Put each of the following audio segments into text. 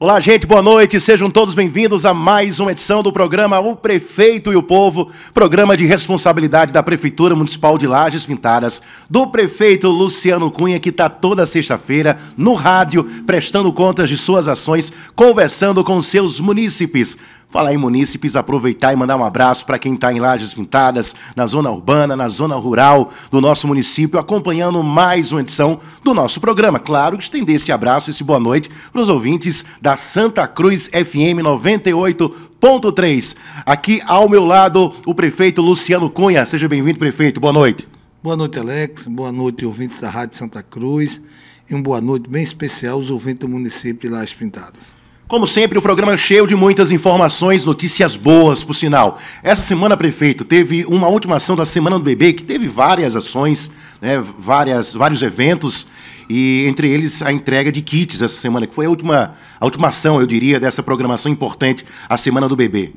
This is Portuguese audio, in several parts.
Olá, gente, boa noite. Sejam todos bem-vindos a mais uma edição do programa O Prefeito e o Povo, programa de responsabilidade da Prefeitura Municipal de Lages Pintadas, do prefeito Luciano Cunha, que está toda sexta-feira no rádio, prestando contas de suas ações, conversando com seus munícipes. Falar em munícipes, aproveitar e mandar um abraço para quem está em Lages Pintadas, na zona urbana, na zona rural do nosso município, acompanhando mais uma edição do nosso programa. Claro, estender esse abraço, esse boa noite para os ouvintes da Santa Cruz FM 98.3. Aqui ao meu lado, o prefeito Luciano Cunha. Seja bem-vindo, prefeito. Boa noite. Boa noite, Alex. Boa noite, ouvintes da Rádio Santa Cruz. E uma boa noite bem especial aos ouvintes do município de Lajes Pintadas. Como sempre, o programa é cheio de muitas informações, notícias boas, por sinal. Essa semana, prefeito, teve uma última ação da Semana do Bebê, que teve várias ações, né, várias, vários eventos e entre eles a entrega de kits essa semana, que foi a última, a última ação, eu diria, dessa programação importante, a Semana do Bebê.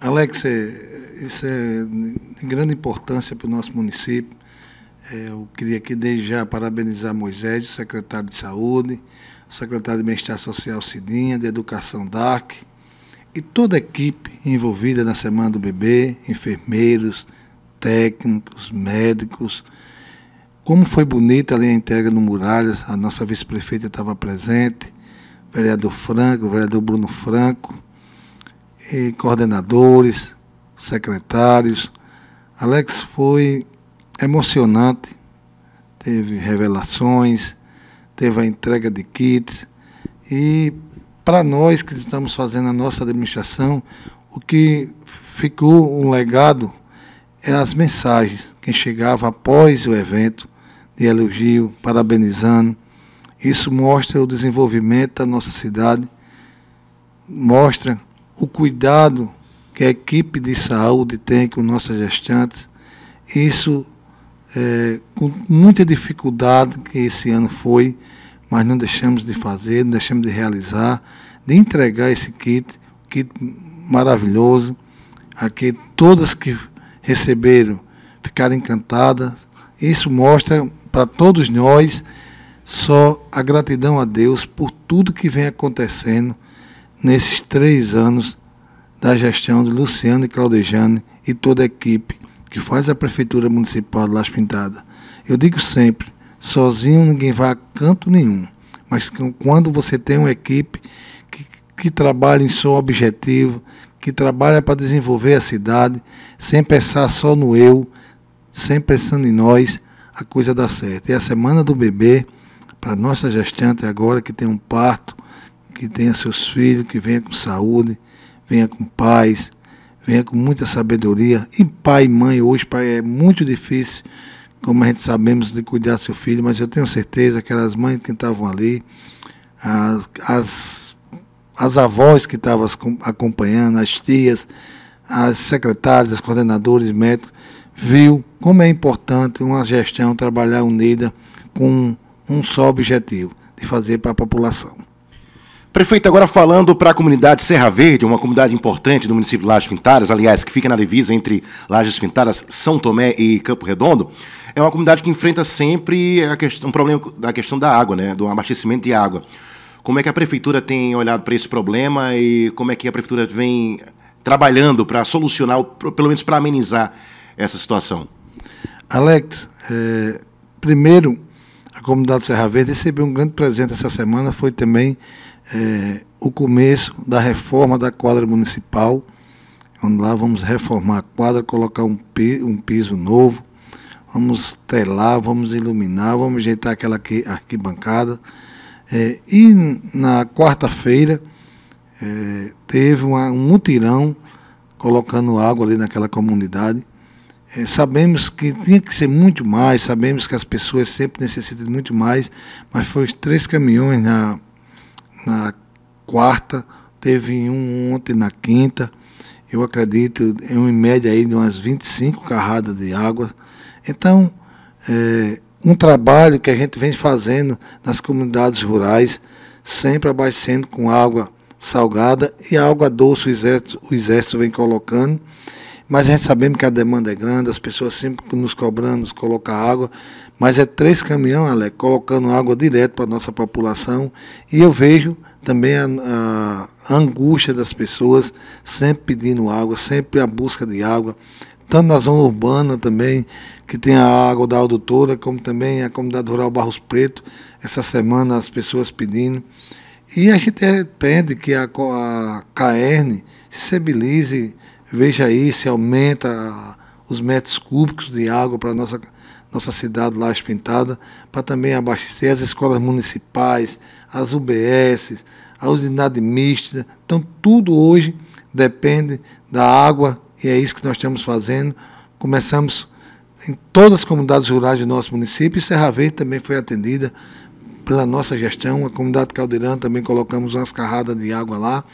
Alex, é, isso é de grande importância para o nosso município. É, eu queria aqui desde já parabenizar Moisés, o secretário de Saúde, o secretário de Bem-Estar Social Cidinha, de Educação DAC, e toda a equipe envolvida na Semana do Bebê, enfermeiros, técnicos, médicos, como foi bonita ali a entrega no Muralhas, a nossa vice-prefeita estava presente, vereador Franco, vereador Bruno Franco, e coordenadores, secretários. Alex foi emocionante, teve revelações, teve a entrega de kits e para nós que estamos fazendo a nossa administração, o que ficou um legado é as mensagens que chegava após o evento de elogio, parabenizando. Isso mostra o desenvolvimento da nossa cidade, mostra o cuidado que a equipe de saúde tem com nossas gestantes. Isso é, com muita dificuldade que esse ano foi, mas não deixamos de fazer, não deixamos de realizar, de entregar esse kit, kit maravilhoso, a todas que receberam ficaram encantadas. Isso mostra para todos nós só a gratidão a Deus por tudo que vem acontecendo nesses três anos da gestão de Luciano e Claudejane e toda a equipe que faz a Prefeitura Municipal de Las Pintadas. Eu digo sempre, sozinho ninguém vai a canto nenhum, mas quando você tem uma equipe que, que trabalha em seu objetivo, que trabalha para desenvolver a cidade, sem pensar só no eu, sem pensando em nós, a coisa dá certo. É a semana do bebê para nossa gestante agora que tem um parto, que tenha seus filhos, que venha com saúde, venha com paz, venha com muita sabedoria. E pai e mãe hoje, pai, é muito difícil, como a gente sabemos, de cuidar do seu filho, mas eu tenho certeza que aquelas mães que estavam ali, as, as, as avós que estavam acompanhando, as tias, as secretárias, as coordenadores, médicos, viu como é importante uma gestão trabalhar unida com um só objetivo, de fazer para a população. Prefeito, agora falando para a comunidade Serra Verde, uma comunidade importante do município de Lages Pintadas, aliás, que fica na divisa entre Lages Pintadas, São Tomé e Campo Redondo, é uma comunidade que enfrenta sempre a questão, um problema da questão da água, né, do abastecimento de água. Como é que a prefeitura tem olhado para esse problema e como é que a prefeitura vem trabalhando para solucionar, pelo menos para amenizar essa situação. Alex, é, primeiro, a comunidade Serra Verde recebeu um grande presente essa semana, foi também é, o começo da reforma da quadra municipal, onde lá vamos reformar a quadra, colocar um, um piso novo, vamos telar, vamos iluminar, vamos ajeitar aquela arquibancada. É, e na quarta-feira é, teve uma, um mutirão colocando água ali naquela comunidade. É, sabemos que tinha que ser muito mais, sabemos que as pessoas sempre necessitam de muito mais, mas foi três caminhões na, na quarta, teve um ontem na quinta, eu acredito, em é média aí de umas 25 carradas de água. Então, é, um trabalho que a gente vem fazendo nas comunidades rurais, sempre abastecendo com água salgada e água doce o exército, o exército vem colocando. Mas a gente sabemos que a demanda é grande, as pessoas sempre nos cobrando, nos colocar água. Mas é três caminhões, Alex, colocando água direto para a nossa população. E eu vejo também a, a, angústia das pessoas, sempre pedindo água, sempre a busca de água. Tanto na zona urbana também, que tem a água da adutora, como também a comunidade rural Barros Preto, essa semana as pessoas pedindo. E a gente pede que a, a CAERN se sensibilize Veja aí se aumenta os metros cúbicos de água para nossa nossa cidade lá pintada, para também abastecer as escolas municipais, as UBS, a unidade mista. Então tudo hoje depende da água e é isso que nós estamos fazendo. Começamos em todas as comunidades rurais do nosso município e Serra Verde também foi atendida pela nossa gestão. A comunidade Caldeirão também colocamos umas carradas de água lá.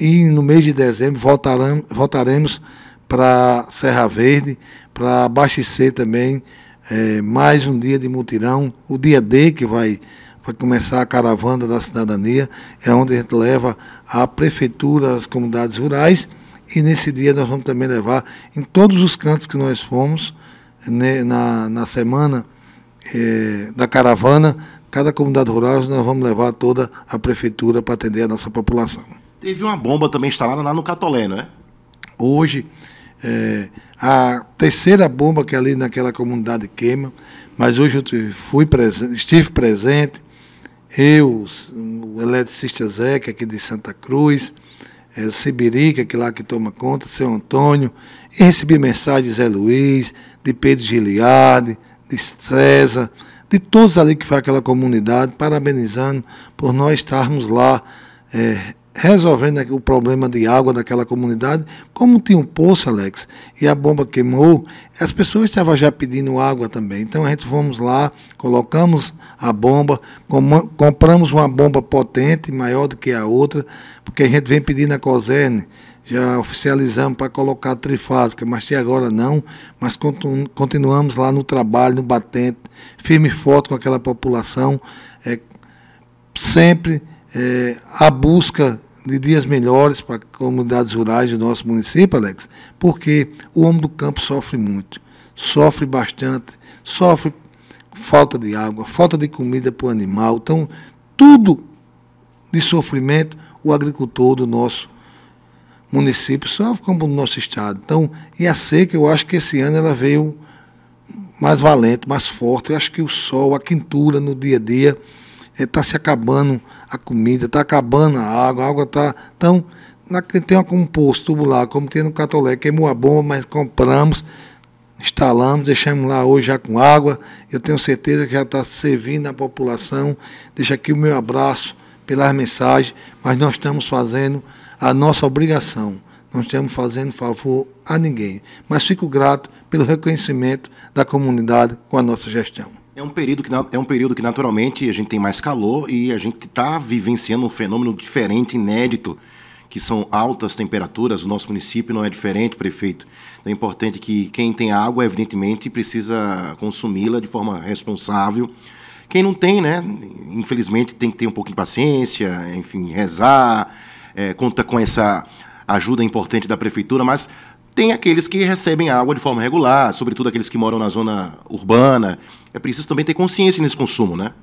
E no mês de dezembro voltaremos, voltaremos para Serra Verde para abastecer também é, mais um dia de mutirão, o dia D que vai, vai começar a caravana da cidadania, é onde a gente leva a prefeitura, as comunidades rurais, e nesse dia nós vamos também levar em todos os cantos que nós fomos, né, na, na semana é, da caravana, cada comunidade rural nós vamos levar toda a prefeitura para atender a nossa população. Teve uma bomba também instalada lá no Catolé, não é? Hoje, é, a terceira bomba que é ali naquela comunidade queima, mas hoje eu fui presente, estive presente, eu, o eletricista Zeca, aqui de Santa Cruz, é, Sibirica, que é lá que toma conta, seu Antônio, e recebi mensagens de Zé Luiz, de Pedro Giliade, de César, de todos ali que foi aquela comunidade, parabenizando por nós estarmos lá é, resolvendo o problema de água daquela comunidade. Como tinha um poço, Alex, e a bomba queimou, as pessoas estavam já pedindo água também. Então a gente fomos lá, colocamos a bomba, compramos uma bomba potente, maior do que a outra, porque a gente vem pedindo a COSERN já oficializamos para colocar trifásica, mas até agora não, mas continuamos lá no trabalho, no batente, firme e forte com aquela população, é, sempre é, a busca de dias melhores para comunidades rurais do nosso município, Alex, porque o homem do campo sofre muito, sofre bastante, sofre falta de água, falta de comida para o animal. Então, tudo de sofrimento o agricultor do nosso município sofre, como do nosso estado. Então, e a seca, eu acho que esse ano ela veio mais valente, mais forte. Eu acho que o sol, a quintura no dia a dia está se acabando a comida, está acabando a água, a água está. Então, na, tem uma, um tubular, como tem no Catolé, queimou é a bomba, mas compramos, instalamos, deixamos lá hoje já com água. Eu tenho certeza que já está servindo a população. Deixo aqui o meu abraço pelas mensagens, mas nós estamos fazendo a nossa obrigação. Não estamos fazendo favor a ninguém. Mas fico grato pelo reconhecimento da comunidade com a nossa gestão. É um período que é um período que naturalmente a gente tem mais calor e a gente está vivenciando um fenômeno diferente, inédito, que são altas temperaturas. O nosso município não é diferente, prefeito. Então, é importante que quem tem água, evidentemente, precisa consumi-la de forma responsável. Quem não tem, né? Infelizmente tem que ter um pouco de paciência, enfim, rezar, é, conta com essa ajuda importante da prefeitura, mas tem aqueles que recebem água de forma regular, sobretudo aqueles que moram na zona urbana. É preciso também ter consciência nesse consumo, né?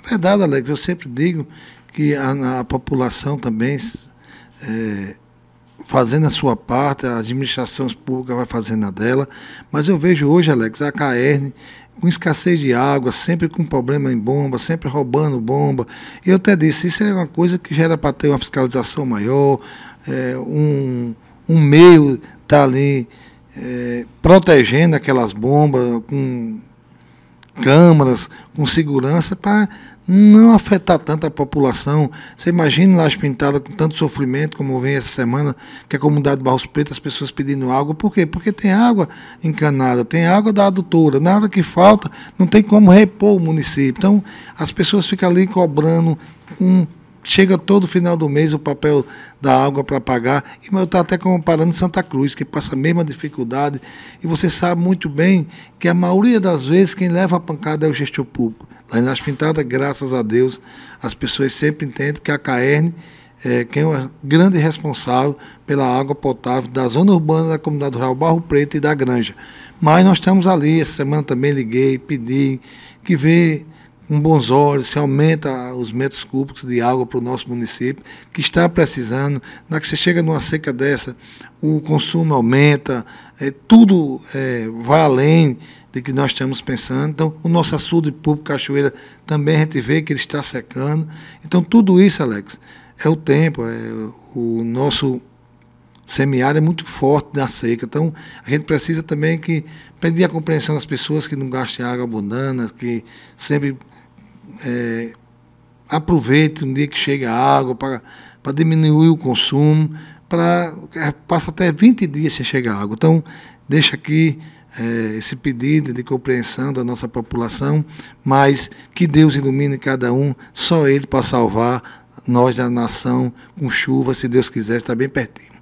É verdade, Alex. Eu sempre digo que a, a população também, é, fazendo a sua parte, a administração pública vai fazendo a dela. Mas eu vejo hoje, Alex, a Caerne com escassez de água, sempre com problema em bomba, sempre roubando bomba. Eu até disse, isso é uma coisa que gera para ter uma fiscalização maior, é, um, um meio tá ali é, protegendo aquelas bombas com câmaras, com segurança, para não afetar tanto a população. Você imagina as pintadas com tanto sofrimento, como vem essa semana, que a comunidade de Barros Preto, as pessoas pedindo água. Por quê? Porque tem água encanada, tem água da adutora. Na hora que falta, não tem como repor o município. Então, as pessoas ficam ali cobrando com um chega todo final do mês o papel da água para pagar. E eu estou até comparando Santa Cruz, que passa a mesma dificuldade. E você sabe muito bem que a maioria das vezes quem leva a pancada é o gestor público. Lá em Las Pintadas, graças a Deus, as pessoas sempre entendem que a CAERN é quem é o grande responsável pela água potável da zona urbana da comunidade rural Barro Preto e da Granja. Mas nós estamos ali, essa semana também liguei, pedi que vê com bons olhos, se aumenta os metros cúbicos de água para o nosso município, que está precisando. Na que você chega numa seca dessa, o consumo aumenta, é, tudo é, vai além de que nós estamos pensando. Então, o nosso açude público Cachoeira também a gente vê que ele está secando. Então, tudo isso, Alex, é o tempo, é o nosso semiárido é muito forte na seca. Então, a gente precisa também que pedir a compreensão das pessoas que não gastem água abundante, que sempre é, aproveite um dia que chega a água para diminuir o consumo, para é, passa até 20 dias sem chegar água. Então, deixa aqui é, esse pedido de compreensão da nossa população, mas que Deus ilumine cada um, só Ele para salvar nós da nação com chuva, se Deus quiser, está bem pertinho.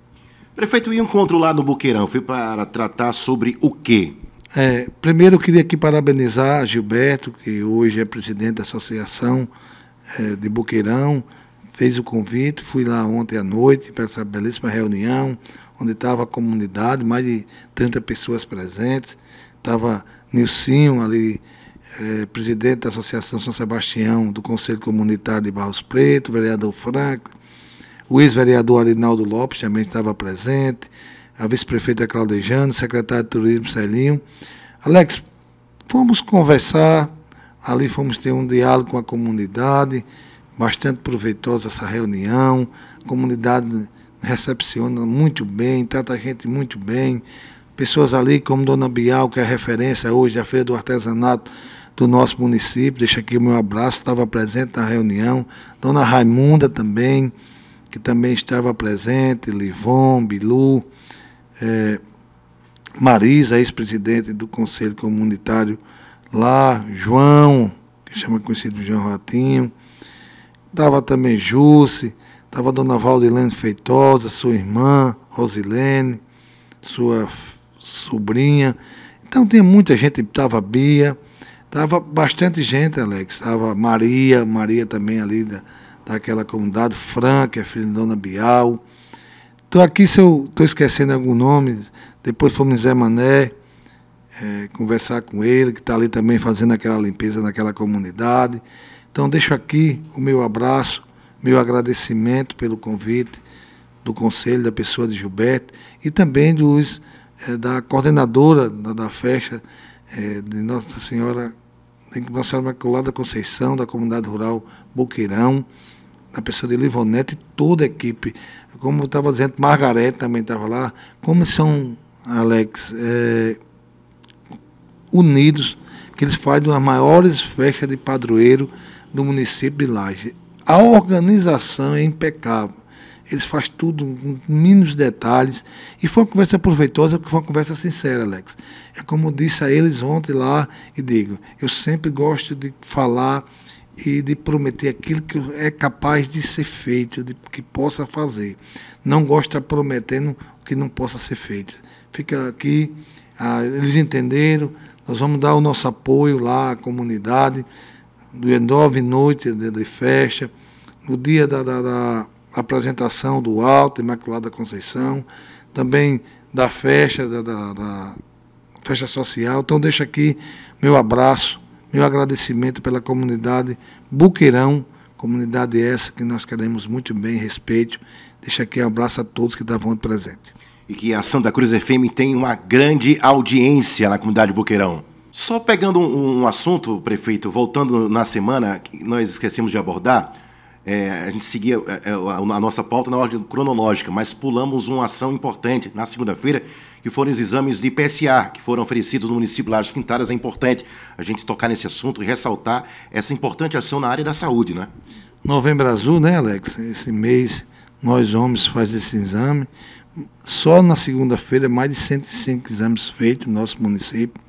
Prefeito, e encontro lá no Buqueirão fui para tratar sobre o quê? É, primeiro, eu queria aqui parabenizar Gilberto, que hoje é presidente da Associação é, de Boqueirão, fez o convite, fui lá ontem à noite para essa belíssima reunião, onde estava a comunidade, mais de 30 pessoas presentes, estava Nilcinho ali, é, presidente da Associação São Sebastião do Conselho Comunitário de Barros Preto, vereador Franco, o ex-vereador Arinaldo Lopes também estava presente, a vice-prefeita Claudejano, secretário de Turismo Celinho. Alex, fomos conversar, ali fomos ter um diálogo com a comunidade, bastante proveitosa essa reunião, a comunidade recepciona muito bem, trata a gente muito bem. Pessoas ali como Dona Bial, que é a referência hoje da Feira do Artesanato do nosso município, deixa aqui o meu abraço, estava presente na reunião. Dona Raimunda também, que também estava presente, Livon, Bilu é, Marisa, ex-presidente do Conselho Comunitário lá, João, que chama conhecido João Ratinho, estava também Jússi, estava a dona Valdilene Feitosa, sua irmã, Rosilene, sua sobrinha. Então tinha muita gente, estava Bia, estava bastante gente, Alex, estava Maria, Maria também ali da, daquela comunidade, Fran, que é filha de dona Bial, Estou aqui, se eu estou esquecendo algum nome, depois fomos em Zé Mané, é, conversar com ele, que está ali também fazendo aquela limpeza naquela comunidade. Então, deixo aqui o meu abraço, meu agradecimento pelo convite do Conselho da Pessoa de Gilberto e também dos, é, da coordenadora da, da festa é, de Nossa Senhora, Nossa Senhora Imaculada Conceição, da comunidade rural Boqueirão, na pessoa de Livonete, e toda a equipe. Como eu estava dizendo, Margarete também estava lá. Como são, Alex, é, unidos, que eles fazem uma das maiores festas de padroeiro do município de Laje. A organização é impecável. Eles fazem tudo com mínimos detalhes. E foi uma conversa proveitosa, porque foi uma conversa sincera, Alex. É como eu disse a eles ontem lá e digo, eu sempre gosto de falar e de prometer aquilo que é capaz de ser feito, de que possa fazer. Não gosta prometendo o que não possa ser feito. Fica aqui, ah, eles entenderam, nós vamos dar o nosso apoio lá à comunidade, dia 9 noite dia de festa, no dia da, da, da apresentação do Alto Imaculada Conceição, também da festa, da, da, da festa social. Então deixo aqui meu abraço meu agradecimento pela comunidade Buqueirão, comunidade essa que nós queremos muito bem, respeito. Deixa aqui um abraço a todos que estavam presente. E que a Santa Cruz FM tem uma grande audiência na comunidade Buqueirão. Só pegando um, um assunto, prefeito, voltando na semana, que nós esquecemos de abordar, é, a gente seguia a, é, é, a, a nossa pauta na ordem cronológica, mas pulamos uma ação importante na segunda-feira, que foram os exames de PSA, que foram oferecidos no município de Lages Quintadas. É importante a gente tocar nesse assunto e ressaltar essa importante ação na área da saúde, né? Novembro Azul, né, Alex? Esse mês, nós homens fazemos esse exame. Só na segunda-feira, mais de 105 exames feitos no nosso município.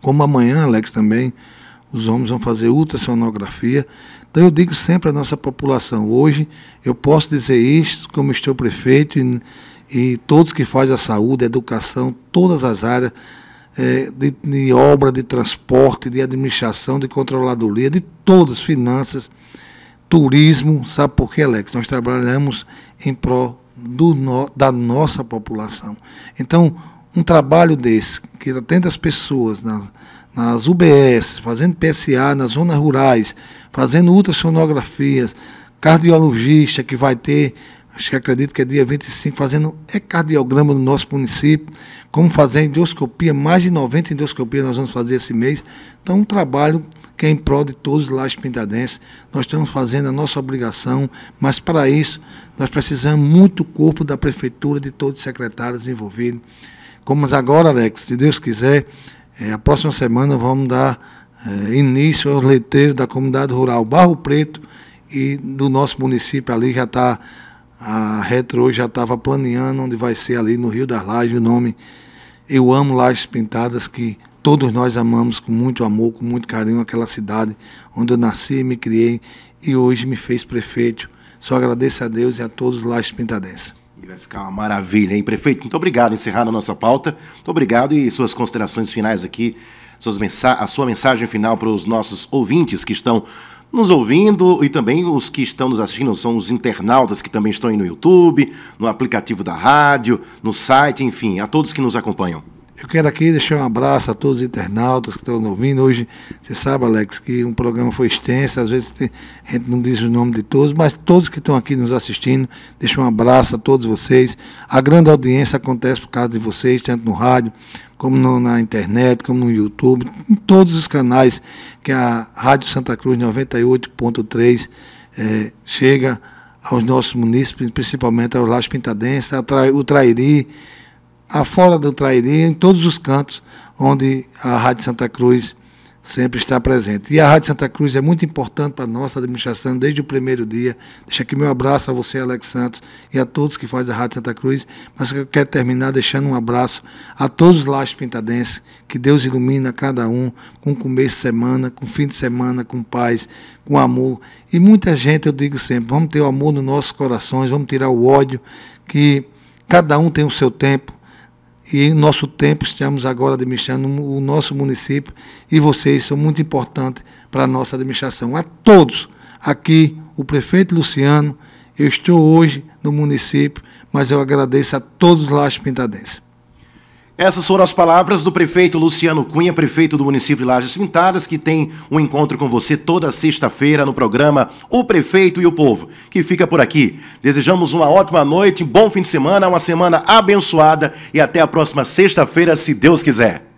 Como amanhã, Alex, também, os homens vão fazer ultrassonografia. Então eu digo sempre à nossa população, hoje eu posso dizer isto como estou prefeito e e todos que fazem a saúde, a educação, todas as áreas é, de, de, obra, de transporte, de administração, de controladoria, de todas, finanças, turismo. Sabe por quê, Alex? Nós trabalhamos em prol no, da nossa população. Então, um trabalho desse, que atende as pessoas na, nas UBS, fazendo PSA nas zonas rurais, fazendo ultrassonografias, cardiologista que vai ter acho que acredito que é dia 25, fazendo ecardiograma no nosso município, como fazer endoscopia, mais de 90 endoscopias nós vamos fazer esse mês. Então, um trabalho que é em prol de todos lá de Pintadense. Nós estamos fazendo a nossa obrigação, mas para isso nós precisamos muito corpo da prefeitura, de todos os secretários envolvidos. Como agora, Alex, se Deus quiser, é, a próxima semana vamos dar é, início aos leiteiros da comunidade rural Barro Preto e do nosso município ali já está a Retro já estava planeando onde vai ser ali no Rio das Lajes, o nome Eu Amo Lajes Pintadas, que todos nós amamos com muito amor, com muito carinho aquela cidade onde eu nasci, me criei e hoje me fez prefeito. Só agradeço a Deus e a todos lá pintadenses. E vai ficar uma maravilha, hein, prefeito? Muito obrigado, encerrando a nossa pauta. Muito obrigado e suas considerações finais aqui, suas mensa a sua mensagem final para os nossos ouvintes que estão nos ouvindo e também os que estão nos assistindo, são os internautas que também estão aí no YouTube, no aplicativo da rádio, no site, enfim, a todos que nos acompanham. Eu quero aqui deixar um abraço a todos os internautas que estão ouvindo. Hoje, você sabe, Alex, que um programa foi extenso, às vezes a gente não diz o nome de todos, mas todos que estão aqui nos assistindo, deixo um abraço a todos vocês. A grande audiência acontece por causa de vocês, tanto no rádio, como no, na internet, como no YouTube, em todos os canais que a Rádio Santa Cruz 98.3 é, eh, chega aos nossos munícipes, principalmente aos Laje Pintadense, o Trairi, afora do Trairi, em todos os cantos onde a Rádio Santa Cruz sempre está presente. E a Rádio Santa Cruz é muito importante para a nossa administração desde o primeiro dia. Deixo aqui meu abraço a você, Alex Santos, e a todos que fazem a Rádio Santa Cruz. Mas eu quero terminar deixando um abraço a todos os lajes pintadenses. Que Deus ilumina cada um com começo de semana, com fim de semana, com paz, com amor. E muita gente, eu digo sempre, vamos ter o amor nos nossos corações, vamos tirar o ódio, que cada um tem o seu tempo e em nosso tempo estamos agora administrando o nosso município e vocês são muito importantes para a nossa administração. A todos, aqui o prefeito Luciano, eu estou hoje no município, mas eu agradeço a todos lá as pintadenses. Essas foram as palavras do prefeito Luciano Cunha, prefeito do município de Lages Pintadas, que tem um encontro com você toda sexta-feira no programa O Prefeito e o Povo, que fica por aqui. Desejamos uma ótima noite, bom fim de semana, uma semana abençoada e até a próxima sexta-feira, se Deus quiser.